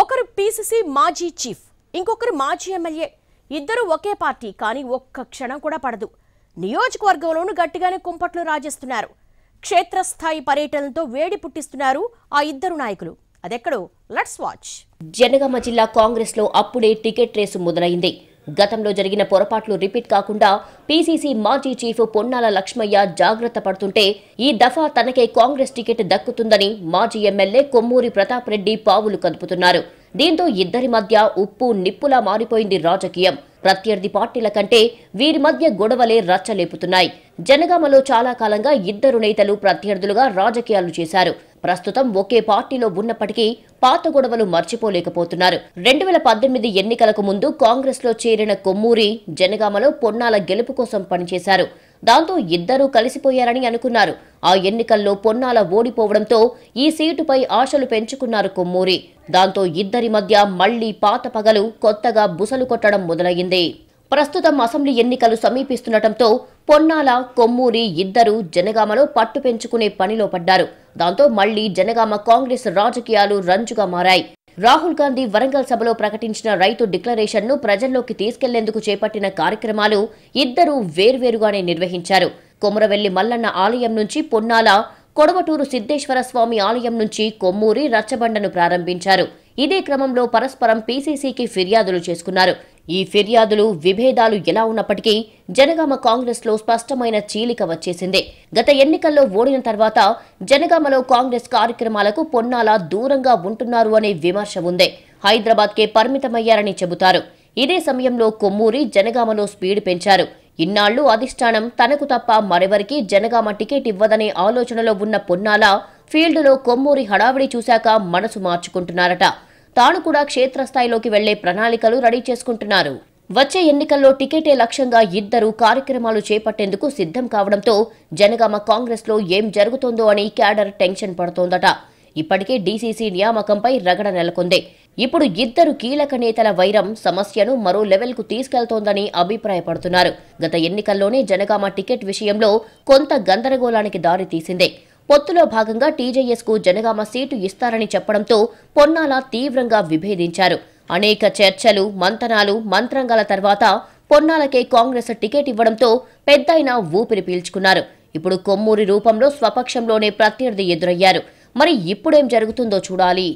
ఒకరు పీసీసీ మాజీ చీఫ్ ఇంకొకరు మాజీ ఎమ్మెల్యే ఇద్దరు ఒకే పార్టీ కానీ ఒక్క క్షణం కూడా పడదు నియోజకవర్గంలోనూ గట్టిగానే కుంపట్లు రాజేస్తున్నారు క్షేత్రస్థాయి పర్యటనలతో వేడి పుట్టిస్తున్నారు ఆ ఇద్దరు నాయకులు అదెక్కడో లెట్స్ వాచ్ జనగామ జిల్లా కాంగ్రెస్లో అప్పుడే టికెట్ రేసు మొదలైంది గతంలో జరిగిన పొరపాట్లు రిపీట్ కాకుండా పీసీసీ మాజీ చీఫ్ పొన్నాల లక్ష్మయ్య జాగ్రత్త పడుతుంటే ఈ దఫా తనకే కాంగ్రెస్ టికెట్ దక్కుతుందని మాజీ ఎమ్మెల్యే కొమ్మూరి ప్రతాప్ రెడ్డి పావులు కదుపుతున్నారు దీంతో ఇద్దరి మధ్య ఉప్పు నిప్పులా మారిపోయింది రాజకీయం ప్రత్యర్థి పార్టీల కంటే వీరి మధ్య గొడవలే రచ్చలేపుతున్నాయి జనగామలో చాలా కాలంగా ఇద్దరు నేతలు ప్రత్యర్థులుగా రాజకీయాలు చేశారు ప్రస్తుతం ఒకే పార్టీలో ఉన్నప్పటికీ పాత గొడవలు మర్చిపోలేకపోతున్నారు రెండు వేల పద్దెనిమిది ఎన్నికలకు ముందు కాంగ్రెస్లో చేరిన కొమ్మూరి జనగామలో పొన్నాల గెలుపు కోసం పనిచేశారు దాంతో ఇద్దరూ కలిసిపోయారని అనుకున్నారు ఆ ఎన్నికల్లో పొన్నాల ఓడిపోవడంతో ఈ సీటుపై ఆశలు పెంచుకున్నారు కొమ్మూరి దాంతో ఇద్దరి మధ్య మళ్లీ పాత పగలు కొత్తగా బుసలు కొట్టడం మొదలయ్యింది ప్రస్తుతం అసెంబ్లీ ఎన్నికలు సమీపిస్తుండటంతో పొన్నాల కొమ్మూరి ఇద్దరు జనగామలో పట్టు పెంచుకునే పనిలో పడ్డారు దాంతో మళ్లీ జనగామ కాంగ్రెస్ రాజకీయాలు రంజుగా మారాయి రాహుల్ గాంధీ వరంగల్ సభలో ప్రకటించిన రైతు డిక్లరేషన్ను ప్రజల్లోకి తీసుకెళ్లేందుకు చేపట్టిన కార్యక్రమాలు ఇద్దరూ వేర్వేరుగానే నిర్వహించారు కొమరవెల్లి మల్లన్న ఆలయం నుంచి పొన్నాల కొడవటూరు సిద్దేశ్వర స్వామి ఆలయం నుంచి కొమ్మూరి రచ్చబండను ప్రారంభించారు ఇదే క్రమంలో పరస్పరం పీసీసీకి ఫిర్యాదులు చేసుకున్నారు ఈ ఫిర్యాదులు విభేదాలు ఎలా ఉన్నప్పటికీ జనగామ కాంగ్రెస్లో స్పష్టమైన చీలిక వచ్చేసింది గత ఎన్నికల్లో ఓడిన తర్వాత జనగామలో కాంగ్రెస్ కార్యక్రమాలకు పొన్నాల దూరంగా ఉంటున్నారు అనే విమర్శ ఉంది హైదరాబాద్కే పరిమితమయ్యారని చెబుతారు ఇదే సమయంలో కొమ్మూరి జనగామలో స్పీడ్ పెంచారు ఇన్నాళ్లు అధిష్టానం తనకు తప్ప మరెవరికి జనగామ టికెట్ ఇవ్వదనే ఆలోచనలో ఉన్న పొన్నాల ఫీల్డ్లో కొమ్మూరి హడావిడి చూశాక మనసు మార్చుకుంటున్నారట తాను కూడా క్షేత్రస్థాయిలోకి వెళ్లే ప్రణాళికలు రెడీ చేసుకుంటున్నారు వచ్చే ఎన్నికల్లో టికెటే లక్ష్యంగా ఇద్దరు కార్యక్రమాలు చేపట్టేందుకు సిద్ధం కావడంతో జనగామ కాంగ్రెస్లో ఏం జరుగుతోందో అని క్యాడర్ టెన్షన్ పడుతోందట ఇప్పటికే డీసీసీ నియామకంపై రగడ నెలకొంది ఇప్పుడు ఇద్దరు కీలక నేతల వైరం సమస్యను మరో లెవెల్కు తీసుకెళ్తోందని అభిప్రాయపడుతున్నారు గత ఎన్నికల్లోనే జనగామ టికెట్ విషయంలో కొంత గందరగోళానికి దారితీసిందే పొత్తులో భాగంగా టీజేఎస్కు జనగామ సీటు ఇస్తారని చెప్పడంతో పొన్నాల తీవ్రంగా విభేదించారు అనేక చర్చలు మంతనాలు మంత్రంగాల తర్వాత పొన్నాలకే కాంగ్రెస్ టికెట్ ఇవ్వడంతో పెద్దయిన ఊపిరి పీల్చుకున్నారు ఇప్పుడు కొమ్మూరి రూపంలో స్వపక్షంలోనే ప్రత్యర్థి ఎదురయ్యారు మరి ఇప్పుడేం జరుగుతుందో చూడాలి